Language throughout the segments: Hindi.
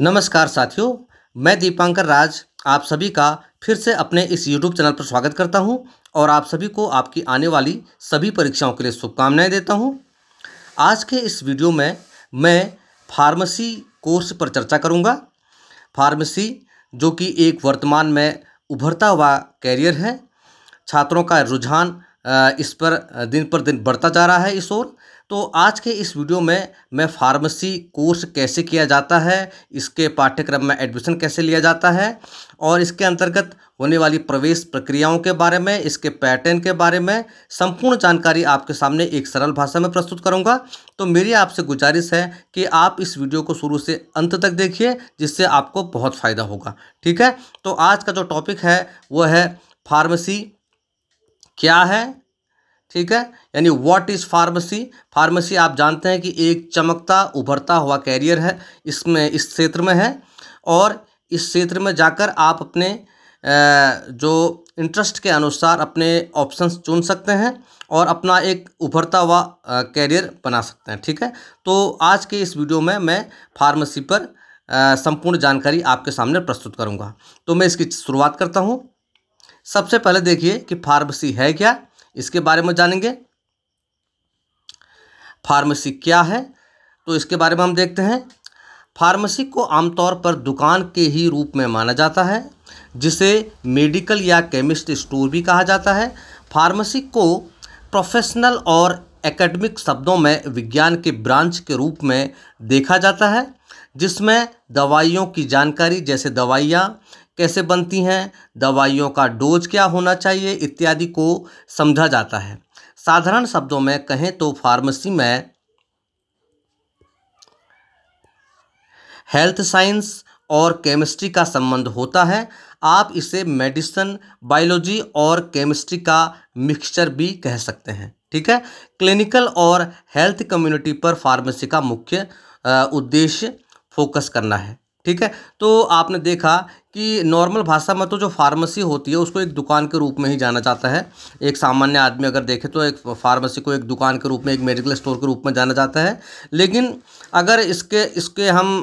नमस्कार साथियों मैं दीपांकर राज आप सभी का फिर से अपने इस यूट्यूब चैनल पर स्वागत करता हूं और आप सभी को आपकी आने वाली सभी परीक्षाओं के लिए शुभकामनाएं देता हूं आज के इस वीडियो में मैं फार्मेसी कोर्स पर चर्चा करूंगा फार्मेसी जो कि एक वर्तमान में उभरता हुआ कैरियर है छात्रों का रुझान इस पर दिन पर दिन बढ़ता जा रहा है इस ओर तो आज के इस वीडियो में मैं फार्मेसी कोर्स कैसे किया जाता है इसके पाठ्यक्रम में एडमिशन कैसे लिया जाता है और इसके अंतर्गत होने वाली प्रवेश प्रक्रियाओं के बारे में इसके पैटर्न के बारे में संपूर्ण जानकारी आपके सामने एक सरल भाषा में प्रस्तुत करूंगा तो मेरी आपसे गुजारिश है कि आप इस वीडियो को शुरू से अंत तक देखिए जिससे आपको बहुत फ़ायदा होगा ठीक है तो आज का जो टॉपिक है वह है फार्मेसी क्या है ठीक है यानी व्हाट इज़ फार्मेसी फार्मेसी आप जानते हैं कि एक चमकता उभरता हुआ कैरियर है इसमें इस क्षेत्र में है और इस क्षेत्र में जाकर आप अपने जो इंटरेस्ट के अनुसार अपने ऑप्शंस चुन सकते हैं और अपना एक उभरता हुआ कैरियर बना सकते हैं ठीक है तो आज के इस वीडियो में मैं फार्मेसी पर संपूर्ण जानकारी आपके सामने प्रस्तुत करूंगा तो मैं इसकी शुरुआत करता हूं सबसे पहले देखिए कि फार्मेसी है क्या इसके बारे में जानेंगे फार्मेसी क्या है तो इसके बारे में हम देखते हैं फार्मेसी को आमतौर पर दुकान के ही रूप में माना जाता है जिसे मेडिकल या केमिस्ट स्टोर भी कहा जाता है फार्मेसी को प्रोफेशनल और एकेडमिक शब्दों में विज्ञान के ब्रांच के रूप में देखा जाता है जिसमें दवाइयों की जानकारी जैसे दवाइयाँ कैसे बनती हैं दवाइयों का डोज क्या होना चाहिए इत्यादि को समझा जाता है साधारण शब्दों में कहें तो फार्मेसी में हेल्थ साइंस और केमिस्ट्री का संबंध होता है आप इसे मेडिसन बायोलॉजी और केमिस्ट्री का मिक्सचर भी कह सकते हैं ठीक है क्लिनिकल और हेल्थ कम्युनिटी पर फार्मेसी का मुख्य उद्देश्य फोकस करना है ठीक है तो आपने देखा कि नॉर्मल भाषा में तो जो फार्मेसी होती है उसको एक दुकान के रूप में ही जाना जाता है एक सामान्य आदमी अगर देखे तो एक फार्मेसी को एक दुकान के रूप में एक मेडिकल स्टोर के रूप में जाना जाता है लेकिन अगर इसके इसके हम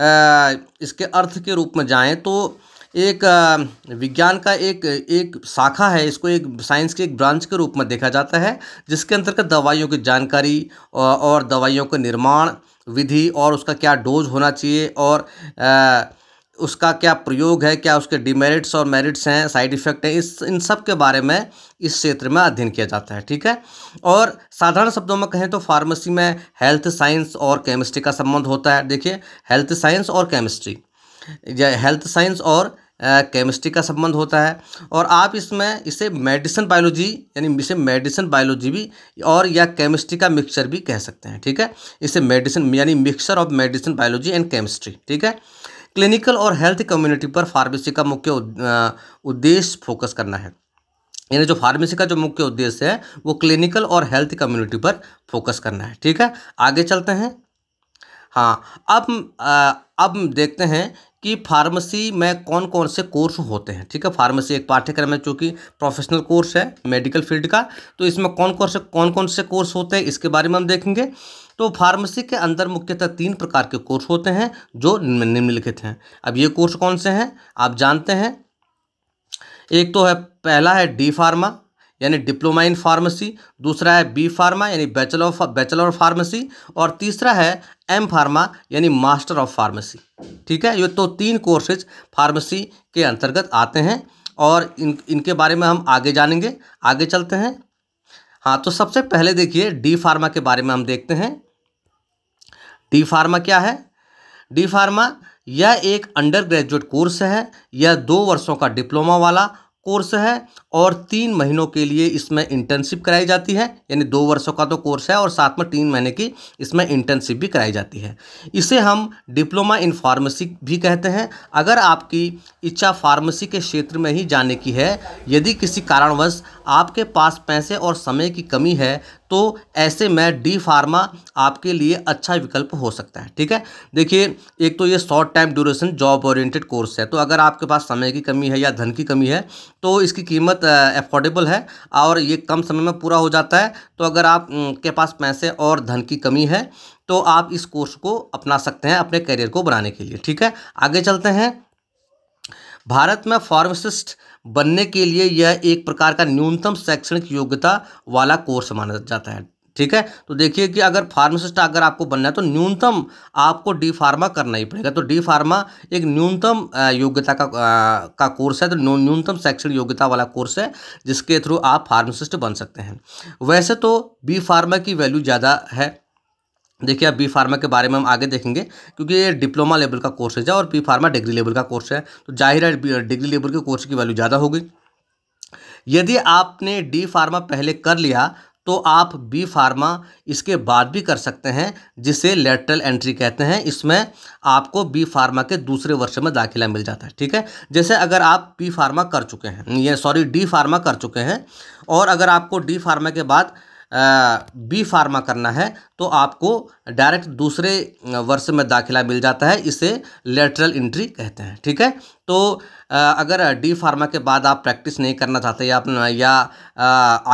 आ, इसके अर्थ के रूप में जाएँ तो एक विज्ञान का एक एक शाखा है इसको एक साइंस की एक ब्रांच के रूप में देखा जाता है जिसके अंतर्गत दवाइयों की जानकारी और दवाइयों का निर्माण विधि और उसका क्या डोज होना चाहिए और आ, उसका क्या प्रयोग है क्या उसके डिमेरिट्स और मेरिट्स हैं साइड इफ़ेक्ट हैं इस इन सब के बारे में इस क्षेत्र में अध्ययन किया जाता है ठीक है और साधारण शब्दों में कहें तो फार्मेसी में हेल्थ साइंस और केमिस्ट्री का संबंध होता है देखिए हेल्थ साइंस और केमिस्ट्री हेल्थ साइंस और केमिस्ट्री का संबंध होता है और आप इसमें इसे मेडिसन बायोलॉजी यानी इसे मेडिसिन बायोलॉजी भी और या केमिस्ट्री का मिक्सचर भी कह सकते हैं ठीक है इसे मेडिसिन यानी mixture of medicine biology and chemistry ठीक है क्लिनिकल और हेल्थ कम्युनिटी पर फार्मेसी का मुख्य उद्देश्य फोकस करना है यानी जो फार्मेसी का जो मुख्य उद्देश्य है वो क्लिनिकल और हेल्थ कम्युनिटी पर फोकस करना है ठीक है आगे चलते हैं हाँ अब आ, अब देखते हैं कि फार्मेसी में कौन कौन से कोर्स होते हैं ठीक है फार्मेसी एक पाठ्यक्रम है चूँकि प्रोफेशनल कोर्स है मेडिकल फील्ड का तो इसमें कौन कौन से कौन कौन से कोर्स होते हैं इसके बारे में हम देखेंगे तो फार्मेसी के अंदर मुख्यतः तीन प्रकार के कोर्स होते हैं जो निम्नलिखित हैं अब ये कोर्स कौन से हैं आप जानते हैं एक तो है पहला है डी फार्मा यानी डिप्लोमा इन फार्मेसी दूसरा है बी फार्मा यानी bachelor of bachelor of pharmacy और तीसरा है एम फार्मा यानी मास्टर ऑफ फार्मेसी ठीक है ये तो तीन कोर्सेज फार्मेसी के अंतर्गत आते हैं और इन इनके बारे में हम आगे जानेंगे आगे चलते हैं हाँ तो सबसे पहले देखिए डी फार्मा के बारे में हम देखते हैं डी फार्मा क्या है डी फार्मा यह एक अंडर ग्रेजुएट कोर्स है यह दो वर्षों का डिप्लोमा वाला कोर्स है और तीन महीनों के लिए इसमें इंटर्नशिप कराई जाती है यानी दो वर्षों का तो कोर्स है और साथ में तीन महीने की इसमें इंटर्नशिप भी कराई जाती है इसे हम डिप्लोमा इन फार्मेसी भी कहते हैं अगर आपकी इच्छा फार्मेसी के क्षेत्र में ही जाने की है यदि किसी कारणवश आपके पास पैसे और समय की कमी है तो ऐसे में डी फार्मा आपके लिए अच्छा विकल्प हो सकता है ठीक है देखिए एक तो ये short time duration job oriented course है तो अगर आपके पास समय की कमी है या धन की कमी है तो इसकी कीमत अफोर्डेबल एफोर्डेबल है और ये कम समय में पूरा हो जाता है तो अगर आप के पास पैसे और धन की कमी है तो आप इस कोर्स को अपना सकते हैं अपने करियर को बनाने के लिए ठीक है आगे चलते हैं भारत में फार्मासिस्ट बनने के लिए यह एक प्रकार का न्यूनतम शैक्षणिक योग्यता वाला कोर्स माना जाता है ठीक है तो देखिए कि अगर फार्मासिस्ट अगर आपको बनना है तो न्यूनतम आपको डी फार्मा करना ही पड़ेगा तो डी फार्मा एक न्यूनतम योग्यता का आ, का कोर्स है तो न्यूनतम शैक्षणिक योग्यता वाला कोर्स है जिसके थ्रू आप फार्मासिस्ट बन सकते हैं वैसे तो बी फार्मा की वैल्यू ज़्यादा है देखिए अब बी फार्मा के बारे में हम आगे देखेंगे क्योंकि ये डिप्लोमा लेवल का कोर्स है और बी फार्मा डिग्री लेवल का कोर्स है तो जाहिर है डिग्री लेवल के कोर्स की वैल्यू ज़्यादा होगी यदि आपने डी फार्मा पहले कर लिया तो आप बी फार्मा इसके बाद भी कर सकते हैं जिसे लेटरल एंट्री कहते हैं इसमें आपको बी फार्मा के दूसरे वर्ष में दाखिला मिल जाता है ठीक है जैसे अगर आप बी फार्मा कर चुके हैं ये सॉरी डी फार्मा कर चुके हैं और अगर आपको डी फार्मा के बाद बी फार्मा करना है तो आपको डायरेक्ट दूसरे वर्ष में दाखिला मिल जाता है इसे लेटरल इंट्री कहते हैं ठीक है तो अगर डी फार्मा के बाद आप प्रैक्टिस नहीं करना चाहते या या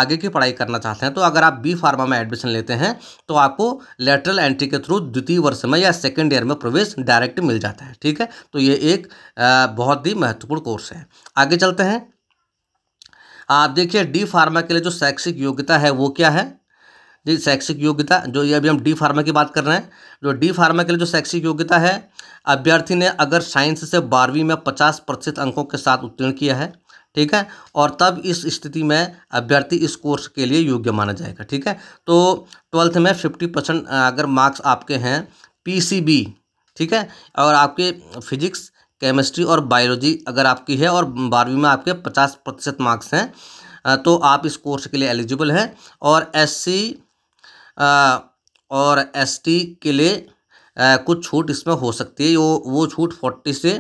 आगे की पढ़ाई करना चाहते हैं तो अगर आप बी फार्मा में एडमिशन लेते हैं तो आपको लेटरल एंट्री के थ्रू द्वितीय वर्ष में या सेकेंड ईयर में प्रवेश डायरेक्ट मिल जाता है ठीक है तो ये एक बहुत ही महत्वपूर्ण कोर्स है आगे चलते हैं आप देखिए डी फार्मा के लिए जो शैक्षिक योग्यता है वो क्या है जी शैक्षिक योग्यता जो ये अभी हम डी फार्मा की बात कर रहे हैं जो डी फार्मा के लिए जो शैक्षिक योग्यता है अभ्यर्थी ने अगर साइंस से बारहवीं में पचास प्रतिशत अंकों के साथ उत्तीर्ण किया है ठीक है और तब इस स्थिति में अभ्यर्थी इस कोर्स के लिए योग्य माना जाएगा ठीक है तो ट्वेल्थ में फिफ्टी परसेंट अगर मार्क्स आपके हैं पी ठीक है और आपके फिजिक्स केमिस्ट्री और बायोलॉजी अगर आपकी है और बारहवीं में आपके पचास प्रतिशत मार्क्स हैं तो आप इस कोर्स के लिए एलिजिबल हैं और एससी और एसटी के लिए कुछ छूट इसमें हो सकती है वो वो छूट फोर्टी से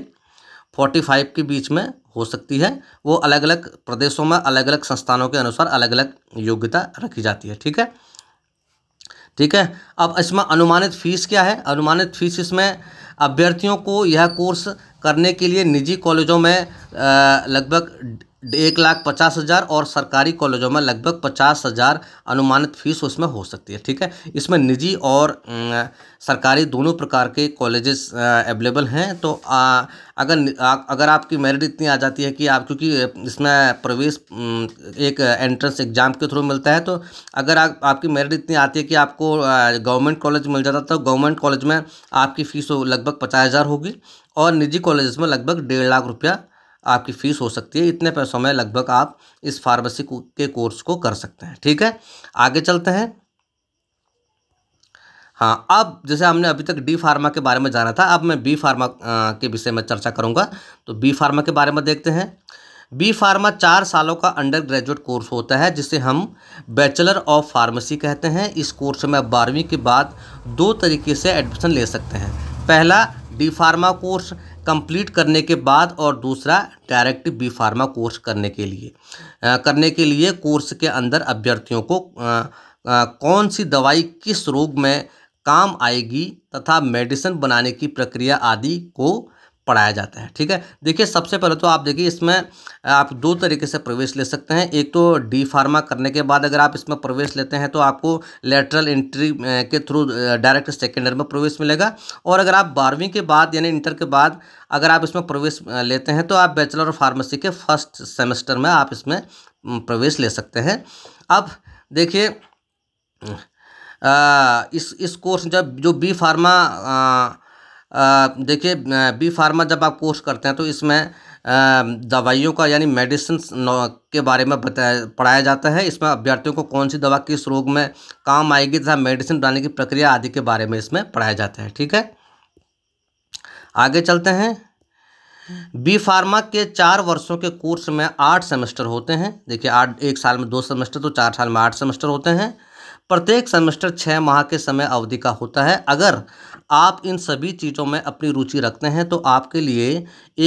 फोर्टी फाइव के बीच में हो सकती है वो अलग अलग प्रदेशों में अलग अलग संस्थानों के अनुसार अलग अलग योग्यता रखी जाती है ठीक है ठीक है अब इसमें अनुमानित फीस क्या है अनुमानित फीस इसमें अभ्यर्थियों को यह कोर्स करने के लिए निजी कॉलेजों में लगभग एक लाख पचास हज़ार और सरकारी कॉलेजों में लगभग पचास हज़ार अनुमानित फीस उसमें हो सकती है ठीक है इसमें निजी और सरकारी दोनों प्रकार के कॉलेजेस अवेलेबल हैं तो आ, अगर आ, अगर आपकी मेरिट इतनी आ जाती है कि आप क्योंकि इसमें प्रवेश एक एंट्रेंस एग्ज़ाम के थ्रू मिलता है तो अगर आ, आपकी मेरिट इतनी आती है कि आपको गवर्नमेंट कॉलेज मिल जाता तो गवर्नमेंट कॉलेज में आपकी फ़ीस लगभग पचास हज़ार होगी और निजी कॉलेज में लगभग डेढ़ लाख रुपया आपकी फ़ीस हो सकती है इतने पैसों में लगभग आप इस फार्मेसी के कोर्स को कर सकते हैं ठीक है आगे चलते हैं हाँ अब जैसे हमने अभी तक डी फार्मा के बारे में जाना था अब मैं बी फार्मा के विषय में चर्चा करूँगा तो बी फार्मा के बारे में देखते हैं बी फार्मा चार सालों का अंडर ग्रेजुएट कोर्स होता है जिसे हम बैचलर ऑफ फार्मेसी कहते हैं इस कोर्स में आप बारहवीं के बाद दो तरीके से एडमिशन ले सकते हैं पहला डी फार्मा कोर्स कंप्लीट करने के बाद और दूसरा डायरेक्ट बी फार्मा कोर्स करने के लिए आ, करने के लिए कोर्स के अंदर अभ्यर्थियों को आ, आ, कौन सी दवाई किस रोग में काम आएगी तथा मेडिसिन बनाने की प्रक्रिया आदि को पढ़ाया जाता है ठीक है देखिए सबसे पहले तो आप देखिए इसमें आप दो तरीके से प्रवेश ले सकते हैं एक तो डी फार्मा करने के बाद अगर आप इसमें प्रवेश लेते हैं तो आपको लेटरल एंट्री के थ्रू डायरेक्ट सेकेंड में प्रवेश मिलेगा और अगर आप बारहवीं के बाद यानी इंटर के बाद अगर आप इसमें प्रवेश लेते हैं तो आप बैचलर ऑफ फार्मेसी के फर्स्ट सेमेस्टर में आप इसमें प्रवेश ले सकते हैं अब देखिए इस इस कोर्स जब जो बी फार्मा देखिए बी फार्मा जब आप कोर्स करते हैं तो इसमें दवाइयों का यानी मेडिसिन के बारे में बताया पढ़ाया जाता है इसमें अभ्यर्थियों को कौन सी दवा किस रोग में काम आएगी तथा मेडिसिन बनाने की प्रक्रिया आदि के बारे में इसमें पढ़ाया जाता है ठीक है आगे चलते हैं बी फार्मा के चार वर्षों के कोर्स में आठ सेमेस्टर होते हैं देखिए आठ एक साल में दो सेमेस्टर तो चार साल में आठ सेमेस्टर होते हैं प्रत्येक सेमेस्टर छः माह के समय अवधि का होता है अगर आप इन सभी चीज़ों में अपनी रुचि रखते हैं तो आपके लिए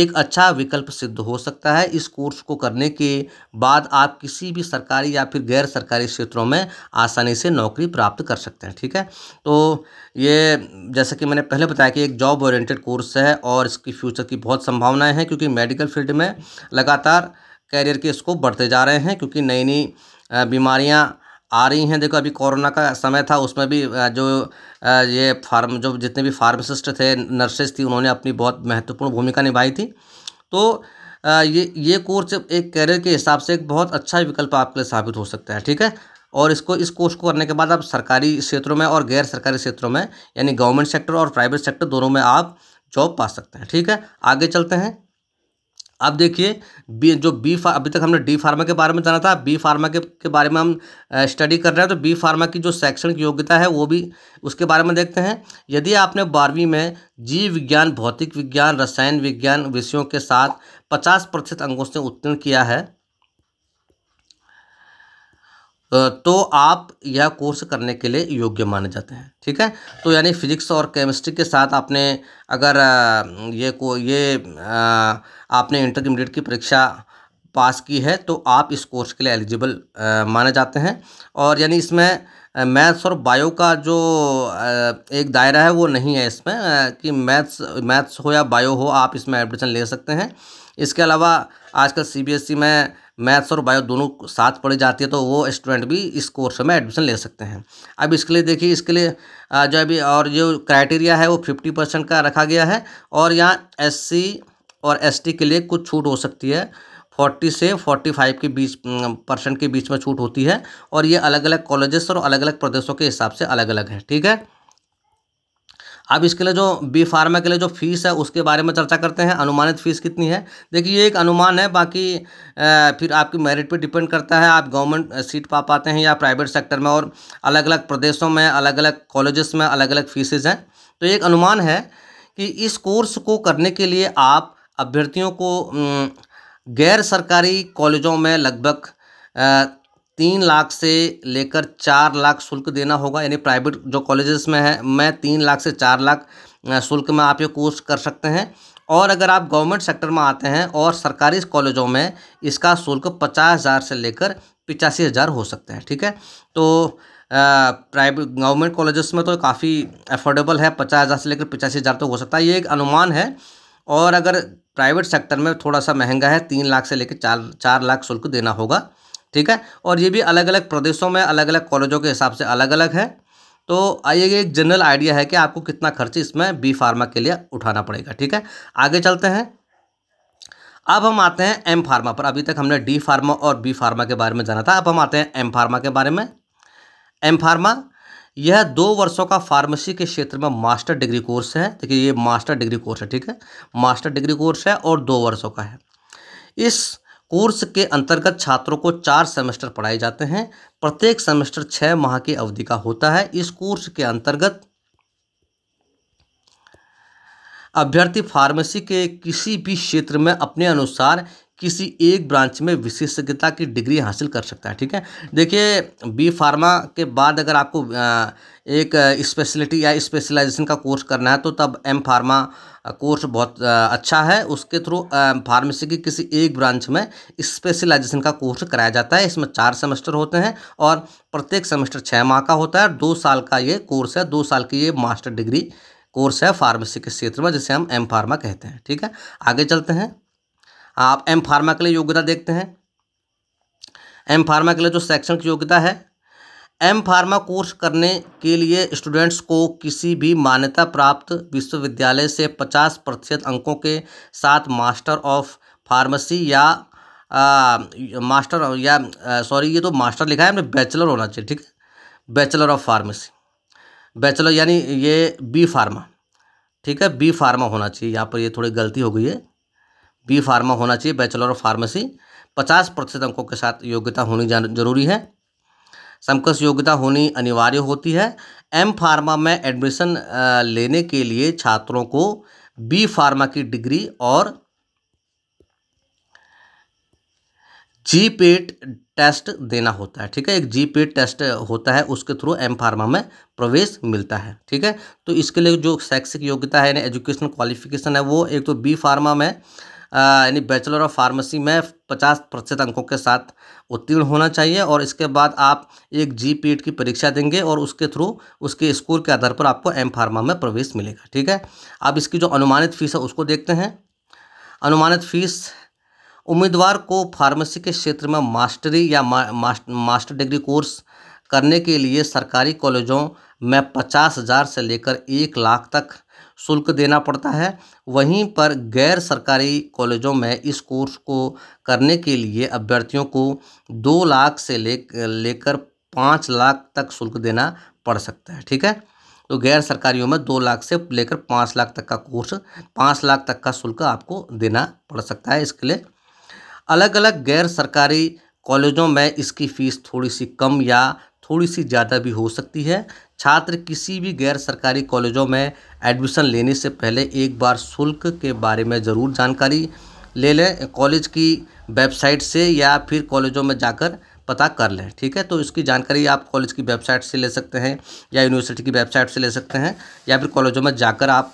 एक अच्छा विकल्प सिद्ध हो सकता है इस कोर्स को करने के बाद आप किसी भी सरकारी या फिर गैर सरकारी क्षेत्रों में आसानी से नौकरी प्राप्त कर सकते हैं ठीक है तो ये जैसे कि मैंने पहले बताया कि एक जॉब ओरिएंटेड कोर्स है और इसकी फ्यूचर की बहुत संभावनाएँ हैं क्योंकि मेडिकल फील्ड में लगातार कैरियर के स्कोप बढ़ते जा रहे हैं क्योंकि नई नई बीमारियाँ आ रही हैं देखो अभी कोरोना का समय था उसमें भी जो ये फार्म जो जितने भी फार्मासिस्ट थे नर्सेज थी उन्होंने अपनी बहुत महत्वपूर्ण भूमिका निभाई थी तो ये ये कोर्स एक कैरियर के हिसाब से एक बहुत अच्छा विकल्प आपके लिए साबित हो सकता है ठीक है और इसको इस कोर्स को करने के बाद आप सरकारी क्षेत्रों में और गैर सरकारी क्षेत्रों में यानी गवर्नमेंट सेक्टर और प्राइवेट सेक्टर दोनों में आप जॉब पा सकते हैं ठीक है आगे चलते हैं अब देखिए बी जो बी फार अभी तक हमने डी फार्मा के बारे में जाना था बी फार्मा के, के बारे में हम स्टडी कर रहे हैं तो बी फार्मा की जो शैक्षणिक योग्यता है वो भी उसके बारे में देखते हैं यदि आपने बारहवीं में जीव विज्ञान भौतिक विज्ञान रसायन विज्ञान विषयों के साथ पचास प्रतिशत अंकों से उत्तीर्ण किया है तो आप यह कोर्स करने के लिए योग्य माने जाते हैं ठीक है तो यानी फिजिक्स और केमिस्ट्री के साथ आपने अगर ये को ये आपने इंटरमीडिएट की परीक्षा पास की है तो आप इस कोर्स के लिए एलिजिबल माने जाते हैं और यानी इसमें मैथ्स और बायो का जो एक दायरा है वो नहीं है इसमें कि मैथ्स मैथ्स हो या बायो हो आप इसमें एडमिशन ले सकते हैं इसके अलावा आजकल सीबीएसई e में मैथ्स और बायो दोनों साथ पढ़ी जाती है तो वो स्टूडेंट भी इस कोर्स में एडमिशन ले सकते हैं अब इसके लिए देखिए इसके लिए जो अभी और जो क्राइटेरिया है वो फिफ्टी परसेंट का रखा गया है और यहाँ एस और एस के लिए कुछ छूट हो सकती है फोर्टी से फोर्टी फाइव के बीच परसेंट के बीच में छूट होती है और ये अलग अलग कॉलेजेस और अलग अलग प्रदेशों के हिसाब से अलग अलग है ठीक है अब इसके लिए जो बी फार्मा के लिए जो फीस है उसके बारे में चर्चा करते हैं अनुमानित फ़ीस कितनी है देखिए ये एक अनुमान है बाकी फिर आपकी मेरिट पे डिपेंड करता है आप गवर्नमेंट सीट पा पाते हैं या प्राइवेट सेक्टर में और अलग अलग प्रदेशों में अलग अलग कॉलेजेस में अलग अलग फ़ीसेज हैं तो एक अनुमान है कि इस कोर्स को करने के लिए आप अभ्यर्थियों को गैर सरकारी कॉलेजों में लगभग तीन लाख से लेकर चार लाख शुल्क देना होगा यानी प्राइवेट जो कॉलेजेस में है मैं तीन लाख से चार लाख शुल्क में आप ये कोर्स कर सकते हैं और अगर आप गवर्नमेंट सेक्टर में आते हैं और सरकारी कॉलेजों में इसका शुल्क पचास हज़ार से लेकर पिचासी हज़ार हो सकते हैं ठीक है तो प्राइवेट गवर्नमेंट कॉलेजेस में तो काफ़ी अफोर्डेबल है पचास हज़ार से लेकर पिचासी हज़ार तो हो सकता है ये एक अनुमान है और अगर प्राइवेट सेक्टर में थोड़ा सा महंगा है तीन लाख से लेकर चार चार लाख शुल्क देना होगा ठीक है और ये भी अलग अलग प्रदेशों में अलग अलग कॉलेजों के हिसाब से अलग अलग है तो आइए ये एक जनरल आइडिया है कि आपको कितना खर्च इसमें बी फार्मा के लिए उठाना पड़ेगा ठीक है आगे चलते हैं अब हम आते हैं एम फार्मा पर अभी तक हमने डी फार्मा और बी फार्मा के बारे में जाना था अब हम आते हैं एम फार्मा के बारे में एम फार्मा यह दो वर्षों का फार्मेसी के क्षेत्र में मास्टर डिग्री कोर्स है देखिए ये मास्टर डिग्री कोर्स है ठीक है मास्टर डिग्री कोर्स है और दो वर्षों का है इस कोर्स के अंतर्गत छात्रों को चार सेमेस्टर पढ़ाए जाते हैं प्रत्येक सेमेस्टर छः माह की अवधि का होता है इस कोर्स के अंतर्गत अभ्यर्थी फार्मेसी के किसी भी क्षेत्र में अपने अनुसार किसी एक ब्रांच में विशेषज्ञता की डिग्री हासिल कर सकता है ठीक है देखिए बी फार्मा के बाद अगर आपको एक स्पेशलिटी या स्पेशलाइजेशन का कोर्स करना है तो तब एम फार्मा कोर्स बहुत अच्छा है उसके थ्रू फार्मेसी की किसी एक ब्रांच में स्पेशलाइजेशन का कोर्स कराया जाता है इसमें चार सेमेस्टर होते हैं और प्रत्येक सेमेस्टर छः माह का होता है दो साल का ये कोर्स है दो साल की ये मास्टर डिग्री कोर्स है फार्मेसी के क्षेत्र में जिसे हम एम फार्मा कहते हैं ठीक है आगे चलते हैं आप एम फार्मा के लिए योग्यता देखते हैं एम फार्मा के लिए जो शैक्षणिक योग्यता है एम फार्मा कोर्स करने के लिए स्टूडेंट्स को किसी भी मान्यता प्राप्त विश्वविद्यालय से पचास प्रतिशत अंकों के साथ मास्टर ऑफ फार्मेसी या आ, मास्टर या सॉरी ये तो मास्टर लिखा है हमने बैचलर होना चाहिए ठीक है बैचलर ऑफ फार्मेसी बैचलर यानी ये बी फार्मा ठीक है बी फार्मा होना चाहिए यहाँ पर ये थोड़ी गलती हो गई है बी फार्मा होना चाहिए बैचलर ऑफ फार्मेसी पचास प्रतिशत अंकों के साथ योग्यता होनी जरूरी है समकक्ष योग्यता होनी अनिवार्य होती है एम फार्मा में एडमिशन लेने के लिए छात्रों को बी फार्मा की डिग्री और जी पेट टेस्ट देना होता है ठीक है एक जी पेड टेस्ट होता है उसके थ्रू एम फार्मा में प्रवेश मिलता है ठीक है तो इसके लिए जो शैक्षिक योग्यता है यानी एजुकेशन क्वालिफिकेशन है वो एक तो बी फार्मा में यानी बैचलर ऑफ फार्मेसी में पचास प्रतिशत अंकों के साथ उत्तीर्ण होना चाहिए और इसके बाद आप एक जी पी e की परीक्षा देंगे और उसके थ्रू उसके स्कोर के आधार पर आपको एम फार्मा में प्रवेश मिलेगा ठीक है अब इसकी जो अनुमानित फ़ीस है उसको देखते हैं अनुमानित फ़ीस उम्मीदवार को फार्मेसी के क्षेत्र में मास्टरी या मा, मास्टर डिग्री कोर्स करने के लिए सरकारी कॉलेजों में पचास हज़ार से लेकर एक लाख तक शुल्क देना पड़ता है वहीं पर गैर सरकारी कॉलेजों में इस कोर्स को करने के लिए अभ्यर्थियों को दो लाख से ले लेकर पाँच लाख तक शुल्क देना पड़ सकता है ठीक है तो गैर सरकारियों में दो लाख से लेकर पाँच लाख तक का कोर्स पाँच लाख तक का शुल्क आपको देना पड़ सकता है इसके लिए अलग अलग गैर सरकारी कॉलेजों में इसकी फ़ीस थोड़ी सी कम या थोड़ी सी ज़्यादा भी हो सकती है छात्र किसी भी गैर सरकारी कॉलेजों में एडमिशन लेने से पहले एक बार शुल्क के बारे में ज़रूर जानकारी ले लें कॉलेज की वेबसाइट से या फिर कॉलेजों में जाकर पता कर लें ठीक है तो इसकी जानकारी आप कॉलेज की वेबसाइट से ले सकते हैं या यूनिवर्सिटी की वेबसाइट से ले सकते हैं या फिर कॉलेजों में जाकर आप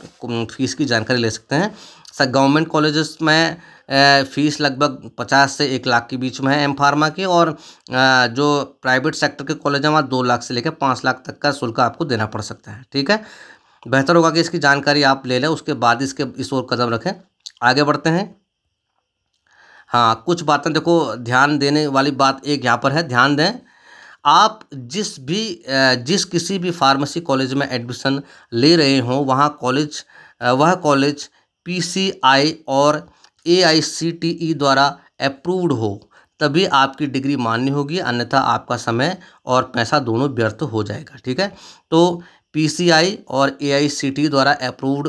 फीस की जानकारी ले सकते हैं सर गवर्नमेंट कॉलेजेस में फ़ीस लगभग पचास से एक लाख के बीच में है एम फार्मा की और जो प्राइवेट सेक्टर के कॉलेज हैं वहाँ दो लाख से लेकर पाँच लाख तक का शुल्क आपको देना पड़ सकता है ठीक है बेहतर होगा कि इसकी जानकारी आप ले लें उसके बाद इसके इस ओर कदम रखें आगे बढ़ते हैं हाँ कुछ बातें देखो ध्यान देने वाली बात एक यहाँ पर है ध्यान दें आप जिस भी जिस किसी भी फार्मेसी कॉलेज में एडमिशन ले रहे हों वहाँ कॉलेज वह कॉलेज पीसीआई और ए आई सी टी ई द्वारा अप्रूव्ड हो तभी आपकी डिग्री मान्य होगी अन्यथा आपका समय और पैसा दोनों व्यर्थ हो जाएगा ठीक है तो पीसीआई और टी e द्वारा अप्रूव्ड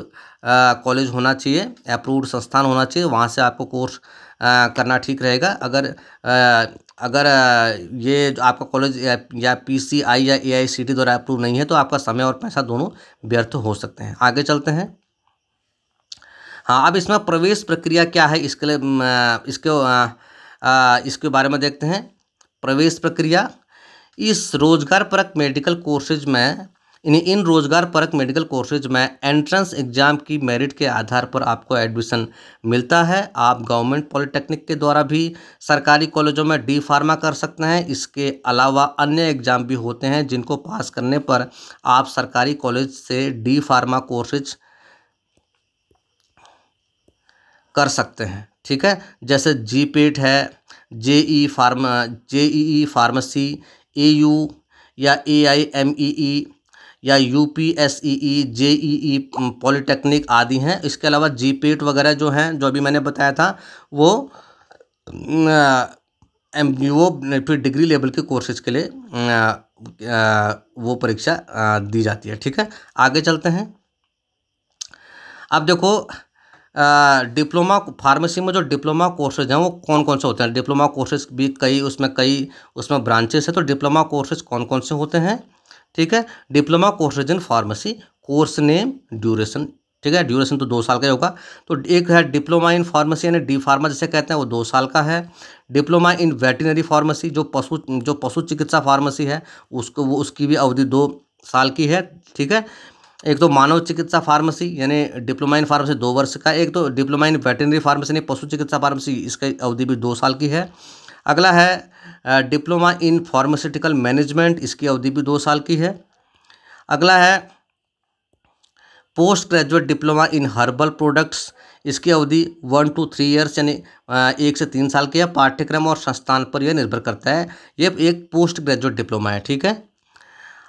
कॉलेज होना चाहिए अप्रूव्ड संस्थान होना चाहिए वहाँ से आपको कोर्स आ, करना ठीक रहेगा अगर आ, अगर आ, ये आपका कॉलेज या पीसीआई या टी e द्वारा अप्रूव नहीं है तो आपका समय और पैसा दोनों व्यर्थ हो सकते हैं आगे चलते हैं हाँ अब इसमें प्रवेश प्रक्रिया क्या है इसके लिए इसके इसके बारे में देखते हैं प्रवेश प्रक्रिया इस रोजगार परक मेडिकल कोर्सेज में इन इन रोजगार परक मेडिकल कोर्सेज में एंट्रेंस एग्ज़ाम की मेरिट के आधार पर आपको एडमिशन मिलता है आप गवर्नमेंट पॉलिटेक्निक के द्वारा भी सरकारी कॉलेजों में डी फार्मा कर सकते हैं इसके अलावा अन्य एग्ज़ाम भी होते हैं जिनको पास करने पर आप सरकारी कॉलेज से डी फार्मा कोर्सेज कर सकते हैं ठीक है जैसे जी पेट है J E pharm J E E pharmacy A U या A I M E E या U P S E E J E E polytechnic आदि हैं इसके अलावा जी पेट वगैरह जो हैं जो अभी मैंने बताया था वो एम वो फिर डिग्री लेवल के कोर्सेज के लिए वो परीक्षा दी जाती है ठीक है आगे चलते हैं अब देखो डिप्लोमा फार्मेसी में जो डिप्लोमा कोर्सेज हैं वो कौन कौन से होते हैं डिप्लोमा कोर्सेज भी कई उसमें कई उसमें ब्रांचेस है तो डिप्लोमा कोर्सेज कौन कौन से होते हैं ठीक है diploma courses in pharmacy course name duration ठीक है ड्यूरेशन तो दो साल का ही होगा तो एक है डिप्लोमा इन फार्मेसी यानी डी फार्मा जिसे कहते हैं वो दो साल का है डिप्लोमा इन वेटनरी फार्मेसी जो पशु जो पशु चिकित्सा फार्मेसी है उसको वो उसकी भी अवधि दो साल की है ठीक है एक तो मानव चिकित्सा फार्मेसी यानी डिप्लोमा इन फार्मेसी दो वर्ष का एक तो डिप्लोमा इन वेटनरी फार्मेसी यानी पशु चिकित्सा फार्मेसी इसकी अवधि भी दो साल की है अगला है डिप्लोमा इन फार्मास्यूटिकल मैनेजमेंट इसकी अवधि भी दो साल की है अगला है post graduate diploma in herbal products इसकी अवधि वन टू थ्री ईयर्स यानी एक से तीन साल की है पाठ्यक्रम और संस्थान पर यह निर्भर करता है ये एक पोस्ट ग्रेजुएट डिप्लोमा है ठीक है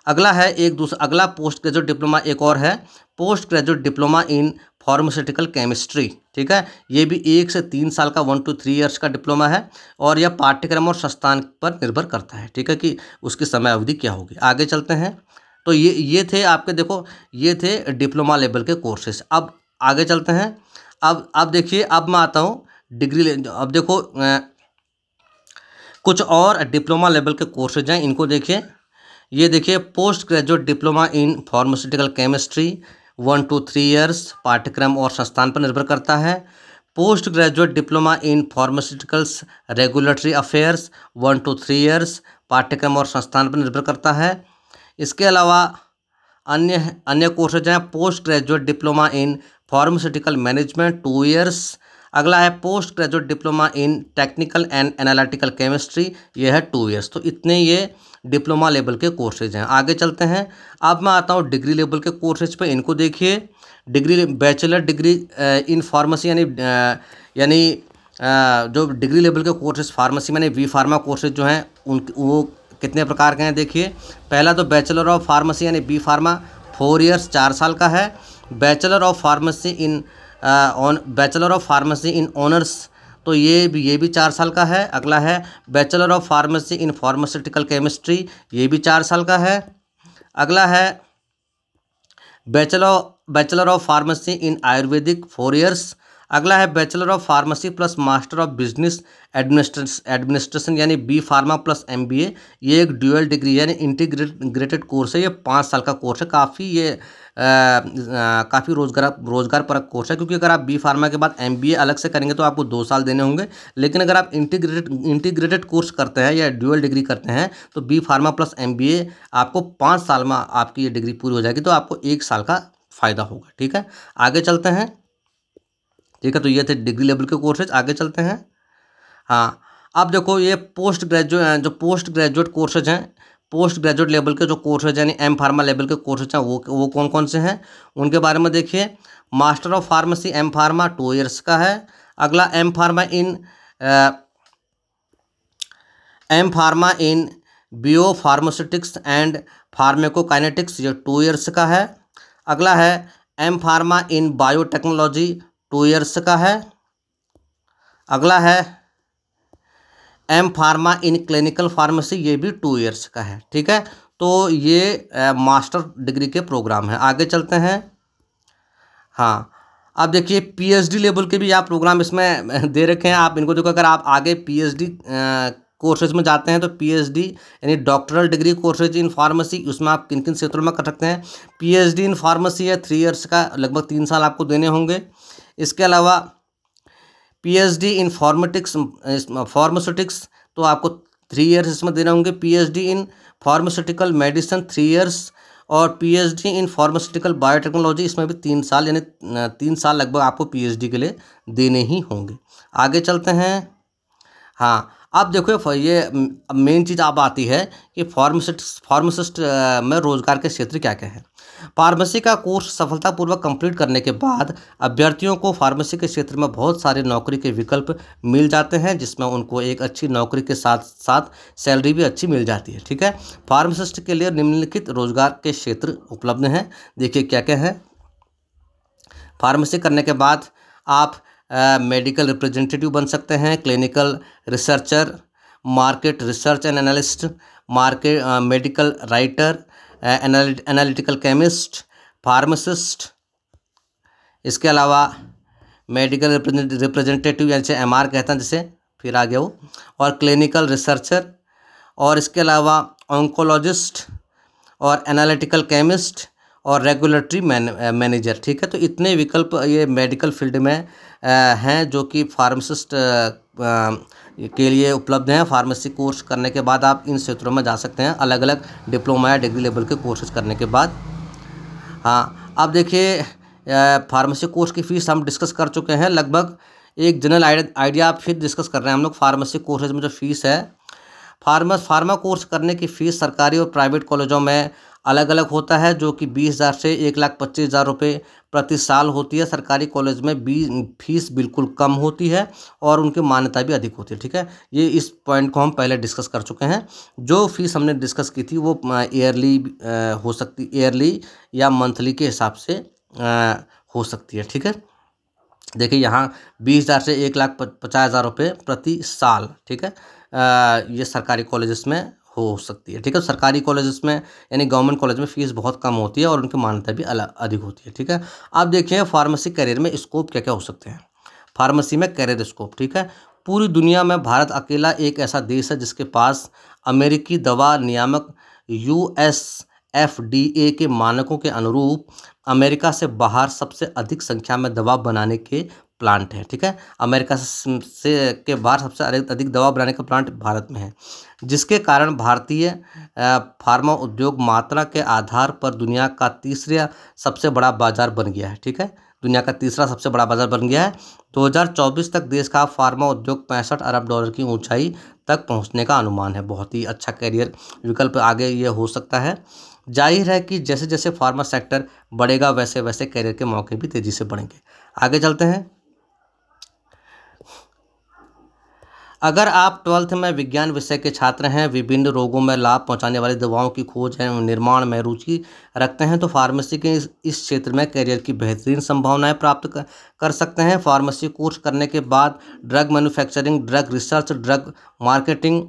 अगला है एक दूसरा अगला पोस्ट ग्रेजुएट डिप्लोमा एक और है post graduate diploma in pharmaceutical chemistry ठीक है ये भी एक से तीन साल का वन टू थ्री इयर्स का डिप्लोमा है और यह पाठ्यक्रम और संस्थान पर निर्भर करता है ठीक है कि उसकी समय अवधि क्या होगी आगे चलते हैं तो ये ये थे आपके देखो ये थे डिप्लोमा लेवल के कोर्सेज अब आगे चलते हैं अब अब देखिए अब मैं आता हूँ डिग्री अब देखो आ, कुछ और डिप्लोमा लेवल के कोर्सेज हैं इनको देखिए ये देखिए post graduate diploma in pharmaceutical chemistry one two three years पाठ्यक्रम और संस्थान पर निर्भर करता है post graduate diploma in pharmaceuticals regulatory affairs one two three years पाठ्यक्रम और संस्थान पर निर्भर करता है इसके अलावा अन्य अन्य कोर्सेज हैं post graduate diploma in pharmaceutical management two years अगला है post graduate diploma in technical and analytical chemistry यह है टू ईयर्स तो इतने ये डिप्लोमा लेवल के कोर्सेज हैं आगे चलते हैं अब मैं आता हूँ डिग्री लेवल के कोर्सेज पर इनको देखिए degree bachelor degree in pharmacy यानी यानी जो डिग्री लेवल के कोर्सेज फार्मेसी मैंने वी फार्मा कोर्सेज जो हैं उन वो कितने प्रकार के हैं देखिए पहला तो बैचलर ऑफ फार्मेसी यानी बी फार्मा फोर ईयर्स चार साल का है bachelor of pharmacy in on bachelor of pharmacy in honours तो ये भी ये भी चार साल का है अगला है bachelor of pharmacy in pharmaceutical chemistry ये भी चार साल का है अगला है bachelor bachelor of pharmacy in Ayurvedic four years अगला है bachelor of pharmacy plus master of business administration यानी B pharma plus M B A ये एक ड्यूअल डिग्री यानी इंटीग्रेटेड कोर्स है ये पाँच साल का कोर्स है काफ़ी ये काफ़ी रोजगार रोजगार परक कोर्स है क्योंकि अगर आप बी फार्मा के बाद एम अलग से करेंगे तो आपको दो साल देने होंगे लेकिन अगर आप इंटीग्रेटेड इंटीग्रेटेड कोर्स करते हैं या ड्यूअल डिग्री करते हैं तो बी फार्मा प्लस एम आपको पाँच साल में आपकी ये डिग्री पूरी हो जाएगी तो आपको एक साल का फ़ायदा होगा ठीक है आगे चलते हैं ठीक है तो ये थे डिग्री लेवल के कोर्सेज आगे चलते हैं हाँ अब देखो ये पोस्ट ग्रेजुएट जो पोस्ट ग्रेजुएट कोर्सेज हैं पोस्ट ग्रेजुएट लेवल के जो कोर्सेज यानी एम फार्मा लेवल के कोर्सेज हैं वो वो कौन कौन से हैं उनके बारे में देखिए master of pharmacy M pharma two years का है अगला M pharma in M pharma in bio pharmaceutics and pharmacokinetics ये टू ईयर्स का है अगला है M pharma in biotechnology two years का है अगला है M pharma in clinical pharmacy ये भी टू ईयर्स का है ठीक है तो ये मास्टर डिग्री के प्रोग्राम है आगे चलते हैं हाँ अब देखिए पीएचडी लेवल के भी आप प्रोग्राम इसमें दे रखे हैं आप इनको देखो अगर आप आगे पीएचडी कोर्सेज में जाते हैं तो पीएचडी यानी doctoral degree courses in pharmacy उसमें आप किन किन क्षेत्रों में कर सकते हैं पीएचडी इन फार्मेसी है थ्री इयर्स का लगभग तीन साल आपको देने होंगे इसके अलावा पीएचडी इन फार्मेटिक्स फार्मास्यूटिक्स तो आपको थ्री इयर्स इसमें देना होंगे PhD in pharmaceutical medicine three years और पीएचडी इन फार्मास्यूटिकल बायोटेक्नोलॉजी इसमें भी तीन साल यानी तीन साल लगभग आपको पीएचडी के लिए देने ही होंगे आगे चलते हैं हाँ अब देखो ये मेन चीज़ अब आती है कि फार्मासिस्ट फार्मासिस्ट में रोज़गार के क्षेत्र क्या क्या है फार्मेसी का कोर्स सफलतापूर्वक कंप्लीट करने के बाद अभ्यर्थियों को फार्मेसी के क्षेत्र में बहुत सारे नौकरी के विकल्प मिल जाते हैं जिसमें उनको एक अच्छी नौकरी के साथ साथ सैलरी भी अच्छी मिल जाती है ठीक है फार्मासिस्ट के लिए निम्नलिखित रोजगार के क्षेत्र उपलब्ध हैं देखिए क्या क्या है फार्मेसी करने के बाद आप मेडिकल रिप्रेजेंटेटिव बन सकते हैं clinical researcher market research and analyst market medical writer analytical chemist pharmacist इसके अलावा मेडिकल रिप्रेजेंटेटिव जैसे एम आर कहते हैं जिसे फिर आ गया वो और क्लिनिकल रिसर्चर और इसके अलावा ऑन्कोलॉजिस्ट और एनालिटिकल केमिस्ट और रेगुलेटरी मैनेजर ठीक है तो इतने विकल्प ये मेडिकल फील्ड में हैं जो कि फार्मासिस्ट के लिए उपलब्ध हैं फार्मेसी कोर्स करने के बाद आप इन क्षेत्रों में जा सकते हैं अलग अलग डिप्लोमा या डिग्री लेवल के कोर्सेज करने के बाद हाँ अब देखिए फार्मेसी कोर्स की फ़ीस हम डिस्कस कर चुके हैं लगभग एक जनरल आइडिया आप फिर डिस्कस कर रहे हैं हम लोग फार्मेसी कोर्सेज में जो फ़ीस है फार्मा फार्मा कोर्स करने की फ़ीस सरकारी और प्राइवेट कॉलेजों में अलग अलग होता है जो कि बीस हज़ार से एक लाख पच्चीस हज़ार रुपये प्रति साल होती है सरकारी कॉलेज में बी फीस बिल्कुल कम होती है और उनकी मान्यता भी अधिक होती है ठीक है ये इस पॉइंट को हम पहले डिस्कस कर चुके हैं जो फीस हमने डिस्कस की थी वो ईयरली हो सकती ईयरली या मंथली के हिसाब से हो सकती है ठीक है देखिए यहाँ बीस हज़ार से एक लाख पचास हज़ार रुपये प्रति साल ठीक है आ, ये सरकारी कॉलेजेस में हो सकती है ठीक है सरकारी कॉलेज में यानी गवर्नमेंट कॉलेज में फ़ीस बहुत कम होती है और उनकी मान्यता भी अधिक होती है ठीक है आप देखिए फार्मेसी करियर में स्कोप क्या क्या हो सकते हैं फार्मेसी में करियर स्कोप ठीक है पूरी दुनिया में भारत अकेला एक ऐसा देश है जिसके पास अमेरिकी दवा नियामक U S F D A के मानकों के अनुरूप अमेरिका से बाहर सबसे अधिक संख्या में दवा बनाने के प्लांट है ठीक है अमेरिका से के बाहर सबसे अधिक दवा बनाने का प्लांट भारत में है जिसके कारण भारतीय फार्मा उद्योग मात्रा के आधार पर दुनिया का तीसरा सबसे बड़ा बाजार बन गया है ठीक है दुनिया का तीसरा सबसे बड़ा बाजार बन गया है 2024 तक देश का फार्मा उद्योग पैंसठ अरब डॉलर की ऊंचाई तक पहुंचने का अनुमान है बहुत ही अच्छा करियर विकल्प आगे ये हो सकता है जाहिर है कि जैसे जैसे फार्मा सेक्टर बढ़ेगा वैसे वैसे करियर के मौके भी तेज़ी से बढ़ेंगे आगे चलते हैं अगर आप ट्वेल्थ में विज्ञान विषय के छात्र हैं विभिन्न रोगों में लाभ पहुंचाने वाली दवाओं की खोज एवं निर्माण में रुचि रखते हैं तो फार्मेसी के इस क्षेत्र में करियर की बेहतरीन संभावनाएं प्राप्त कर, कर सकते हैं फार्मेसी कोर्स करने के बाद drug manufacturing drug research drug marketing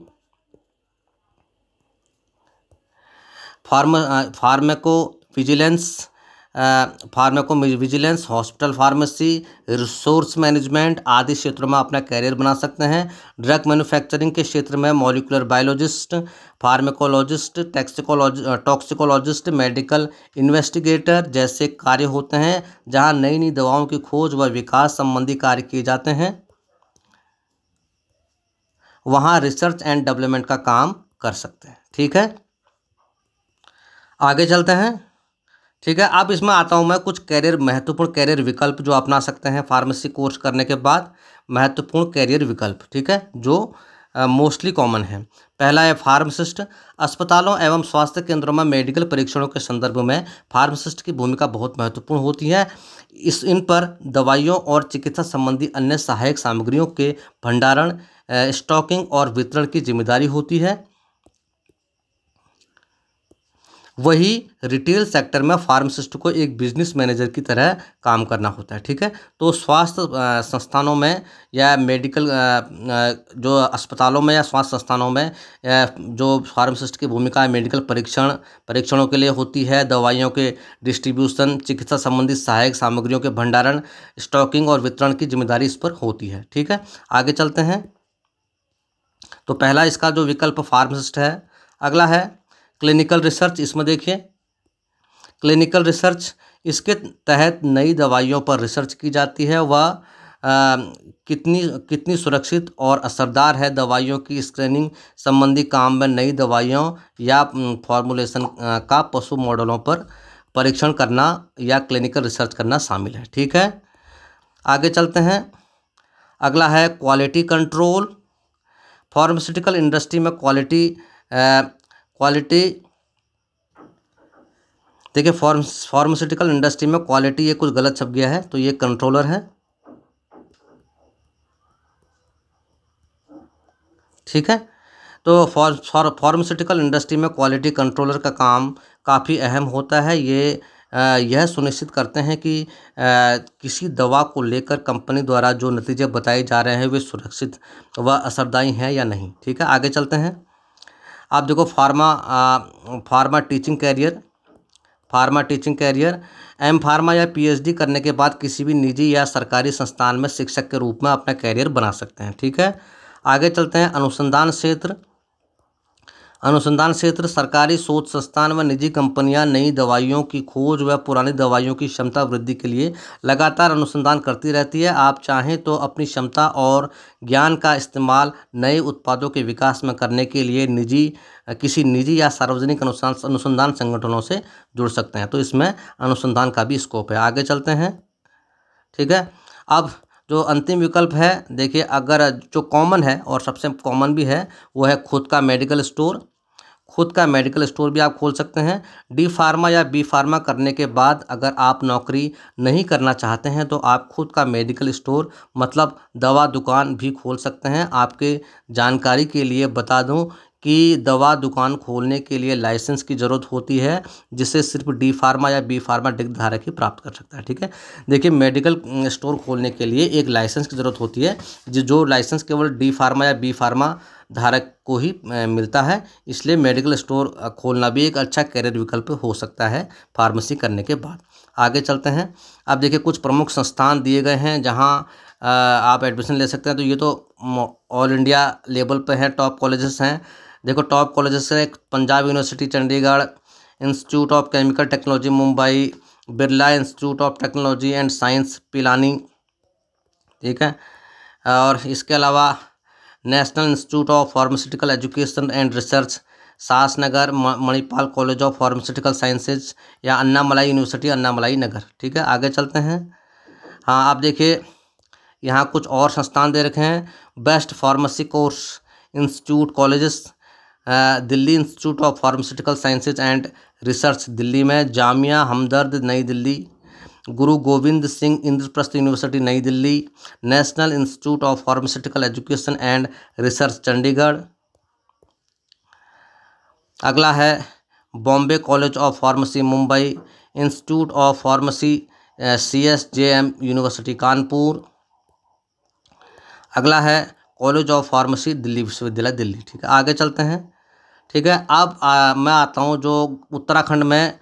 pharm pharmacovigilance pharmacovigilance hospital pharmacy resource management आदि क्षेत्रों में अपना कैरियर बना सकते हैं ड्रग मैन्युफैक्चरिंग के क्षेत्र में molecular biologist pharmacologist toxicology toxicologist medical investigator जैसे कार्य होते हैं जहाँ नई नई दवाओं की खोज व विकास संबंधी कार्य किए जाते हैं वहाँ रिसर्च एंड डेवलपमेंट का काम कर सकते हैं ठीक है आगे चलते हैं ठीक है अब इसमें आता हूँ मैं कुछ कैरियर महत्वपूर्ण कैरियर विकल्प जो अपना सकते हैं फार्मेसी कोर्स करने के बाद महत्वपूर्ण कैरियर विकल्प ठीक है जो मोस्टली uh, कॉमन है पहला है फार्मासिस्ट अस्पतालों एवं स्वास्थ्य केंद्रों में मेडिकल परीक्षणों के संदर्भ में फार्मासिस्ट की भूमिका बहुत महत्वपूर्ण होती है इस इन पर दवाइयों और चिकित्सा संबंधी अन्य सहायक सामग्रियों के भंडारण स्टॉकिंग और वितरण की जिम्मेदारी होती है वही रिटेल सेक्टर में फार्मासिस्ट को एक बिजनेस मैनेजर की तरह काम करना होता है ठीक है तो स्वास्थ्य संस्थानों में या मेडिकल जो अस्पतालों में या स्वास्थ्य संस्थानों में जो फार्मासिस्ट की भूमिका है मेडिकल परीक्षण परीक्षणों के लिए होती है दवाइयों के डिस्ट्रीब्यूशन चिकित्सा संबंधी सहायक सामग्रियों के भंडारण स्टॉकिंग और वितरण की जिम्मेदारी इस पर होती है ठीक है आगे चलते हैं तो पहला इसका जो विकल्प फार्मासिस्ट है अगला है क्लिनिकल रिसर्च इसमें देखिए क्लिनिकल रिसर्च इसके तहत नई दवाइयों पर रिसर्च की जाती है वह कितनी कितनी सुरक्षित और असरदार है दवाइयों की स्क्रीनिंग संबंधी काम में नई दवाइयों या फॉर्मुलेशन का पशु मॉडलों पर परीक्षण करना या क्लिनिकल रिसर्च करना शामिल है ठीक है आगे चलते हैं अगला है क्वालिटी कंट्रोल फार्मास्यूटिकल इंडस्ट्री में क्वालिटी क्वालिटी देखिए फॉर्म फार्मास्यूटिकल इंडस्ट्री में क्वालिटी ये कुछ गलत छप गया है तो ये कंट्रोलर है ठीक है तो फार्मास्यूटिकल इंडस्ट्री में क्वालिटी कंट्रोलर का काम काफ़ी अहम होता है ये यह सुनिश्चित करते हैं कि किसी दवा को लेकर कंपनी द्वारा जो नतीजे बताए जा रहे हैं वे सुरक्षित व असरदायी हैं या नहीं ठीक है आगे चलते हैं आप देखो pharma pharma teaching career pharma teaching career M pharma या पीएचडी करने के बाद किसी भी निजी या सरकारी संस्थान में शिक्षक के रूप में अपना कैरियर बना सकते हैं ठीक है आगे चलते हैं अनुसंधान क्षेत्र अनुसंधान क्षेत्र सरकारी शोध संस्थान व निजी कंपनियां नई दवाइयों की खोज व पुरानी दवाइयों की क्षमता वृद्धि के लिए लगातार अनुसंधान करती रहती है आप चाहें तो अपनी क्षमता और ज्ञान का इस्तेमाल नए उत्पादों के विकास में करने के लिए निजी किसी निजी या सार्वजनिक अनुसंधान संगठनों से जुड़ सकते हैं तो इसमें अनुसंधान का भी स्कोप है आगे चलते हैं ठीक है अब जो अंतिम विकल्प है देखिए अगर जो कॉमन है और सबसे कॉमन भी है वो है खुद का मेडिकल स्टोर खुद का मेडिकल स्टोर भी आप खोल सकते हैं डी फार्मा या बी फार्मा करने के बाद अगर आप नौकरी नहीं करना चाहते हैं तो आप खुद का मेडिकल स्टोर मतलब दवा दुकान भी खोल सकते हैं आपके जानकारी के लिए बता दूं कि दवा दुकान खोलने के लिए लाइसेंस की ज़रूरत होती है जिसे सिर्फ डी फार्मा या बी फार्मा डिग्री धारक ही प्राप्त कर सकता है ठीक है देखिए मेडिकल स्टोर खोलने के लिए एक लाइसेंस की ज़रूरत होती है जो लाइसेंस केवल डी फार्मा या बी फार्मा धारक को ही मिलता है इसलिए मेडिकल स्टोर खोलना भी एक अच्छा करियर विकल्प हो सकता है फार्मेसी करने के बाद आगे चलते हैं अब देखिए कुछ प्रमुख संस्थान दिए गए हैं जहाँ आप एडमिशन ले सकते हैं तो ये तो ऑल इंडिया लेवल पर हैं टॉप कॉलेजेस हैं देखो टॉप कॉलेजेस है Punjab university Chandigarh institute of chemical technology Mumbai Birla institute of technology and science Pilani ठीक है और इसके अलावा national institute of pharmaceutical education and research SAS Nagar Manipal college of pharmaceutical sciences या अन्नामलाई यूनिवर्सिटी अन्नामलाई नगर ठीक है आगे चलते हैं हाँ आप देखिए यहाँ कुछ और संस्थान दे रखे हैं best pharmacy course institute colleges Delhi institute of pharmaceutical sciences and research Delhi में जामिया हमदर्द नई दिल्ली गुरु गोविंद सिंह इंद्रप्रस्थ यूनिवर्सिटी नई Delhi national institute of pharmaceutical education and research Chandigarh अगला है Bombay college of pharmacy Mumbai institute of pharmacy C S J M university Kanpur अगला है कॉलेज ऑफ फार्मेसी दिल्ली विश्वविद्यालय दिल्ली ठीक है आगे चलते हैं ठीक है अब आ, मैं आता हूँ जो उत्तराखंड में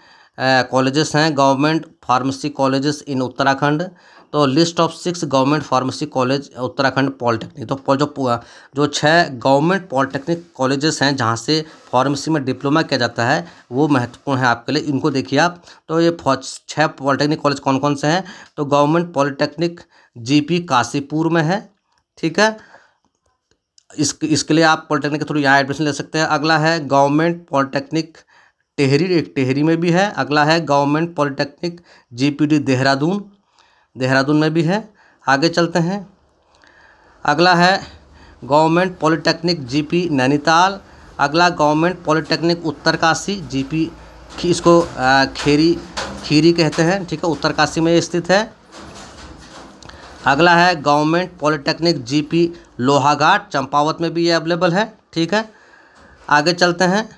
कॉलेजेस हैं government pharmacy colleges in Uttarakhand तो list of six government pharmacy college Uttarakhand polytechnic तो जो जो छः गवर्नमेंट पॉलिटेक्निक कॉलेजेस हैं जहाँ से फार्मेसी में डिप्लोमा किया जाता है वो महत्वपूर्ण है आपके लिए इनको देखिए आप तो ये छः पॉलिटेक्निक कॉलेज कौन कौन से हैं तो गवर्नमेंट पॉलिटेक्निक जी काशीपुर में है ठीक है इस इसके लिए आप पॉलिटेक्निक के थ्रू यहाँ एडमिशन ले सकते हैं अगला है गवर्नमेंट पॉलिटेक्निक टेहरी एक टेहरी में भी है अगला है government polytechnic GPD Dehradun Dehradun में भी है आगे चलते हैं अगला है गवर्नमेंट पॉलिटेक्निक जीपी नैनीताल अगला गवर्नमेंट पॉलिटेक्निक उत्तरकाशी जीपी इसको खेरी खीरी कहते हैं ठीक है उत्तरकाशी में स्थित है अगला है government polytechnic G Lohaghat Champawat में भी ये अवेलेबल है ठीक है आगे चलते हैं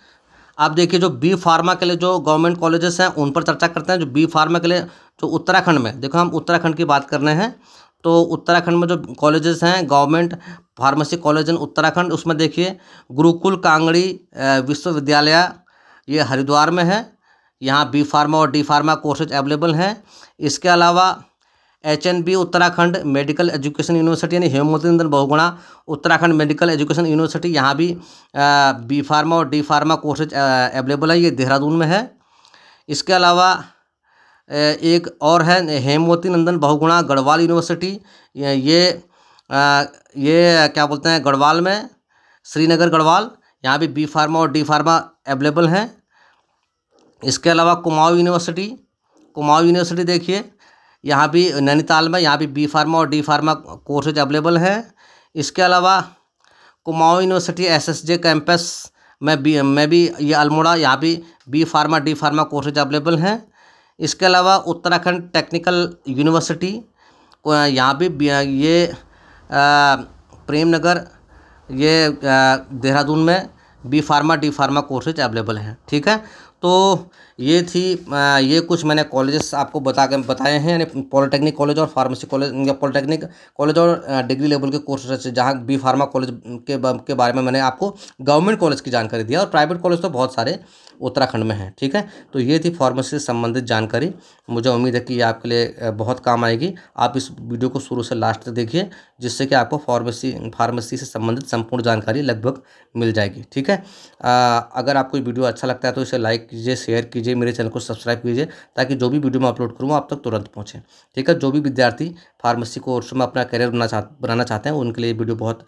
आप देखिए जो बी फार्मा के लिए जो गवर्नमेंट कॉलेजेस हैं उन पर चर्चा करते हैं जो बी फार्मा के लिए जो उत्तराखंड में देखो हम उत्तराखंड की बात कर रहे हैं तो उत्तराखंड में जो कॉलेजेस हैं government pharmacy college in Uttarakhand उसमें देखिए गुरुकुल कांगड़ी विश्वविद्यालय ये हरिद्वार में है यहाँ बी फार्मा और डी फार्मा कोर्सेज अवेलेबल हैं इसके अलावा H N B Uttarakhand medical education university यानी Hemwati Nandan Bahuguna Uttarakhand medical education university यहाँ भी बी फार्मा और डी फार्मा कोर्सेज अवेलेबल है ये देहरादून में है इसके अलावा एक और है हेमवती नंदन बहुगुणा गढ़वाल यूनिवर्सिटी ये ये क्या बोलते हैं गढ़वाल में श्रीनगर गढ़वाल यहाँ भी बी फार्मा और डी फार्मा अवेलेबल हैं इसके अलावा कुमाऊँ यूनिवर्सिटी कुमाऊँ यूनिवर्सिटी देखिए यहाँ भी नैनीताल में यहाँ भी बी फार्मा और डी फार्मा कोर्सेज अवेलेबल हैं इसके अलावा Kumaon university S S J campus में बी में भी ये अल्मोड़ा यहाँ भी B pharma D pharma courses available हैं इसके अलावा उत्तराखंड टेक्निकल यूनिवर्सिटी यहाँ भी ये प्रेम नगर ये देहरादून में B pharma D pharma courses available हैं ठीक है तो ये थी ये कुछ मैंने कॉलेजेस आपको बता के बताए हैं यानी पॉलिटेक्निक कॉलेज और फार्मेसी कॉलेज या पॉलिटेक्निक कॉलेज और डिग्री लेवल के कोर्सेज जहाँ बी फार्मा कॉलेज के के बारे में मैंने आपको गवर्नमेंट कॉलेज की जानकारी दिया और प्राइवेट कॉलेज तो बहुत सारे उत्तराखंड में हैं ठीक है तो ये थी फार्मेसी से संबंधित जानकारी मुझे उम्मीद है कि ये आपके लिए बहुत काम आएगी आप इस वीडियो को शुरू से लास्ट तक देखिए जिससे कि आपको फार्मेसी फार्मेसी से संबंधित संपूर्ण जानकारी लगभग मिल जाएगी ठीक है अगर आपको वीडियो अच्छा लगता है तो इसे लाइक कीजिए शेयर कीजिए मेरे चैनल को सब्सक्राइब कीजिए ताकि जो भी वीडियो मैं अपलोड करूँ आप तक तुरंत पहुँचे ठीक है जो भी विद्यार्थी फार्मेसी कोर्स में अपना करियर बनाना बनाना चाहते हैं उनके लिए वीडियो बहुत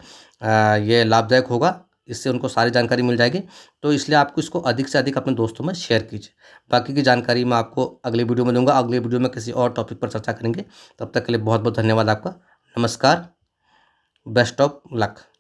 ये लाभदायक होगा इससे उनको सारी जानकारी मिल जाएगी तो इसलिए आपको इसको अधिक से अधिक अपने दोस्तों में शेयर कीजिए बाकी की जानकारी मैं आपको अगले वीडियो में दूंगा अगले वीडियो में किसी और टॉपिक पर चर्चा करेंगे तब तक के लिए बहुत बहुत धन्यवाद आपका नमस्कार बेस्ट ऑफ लक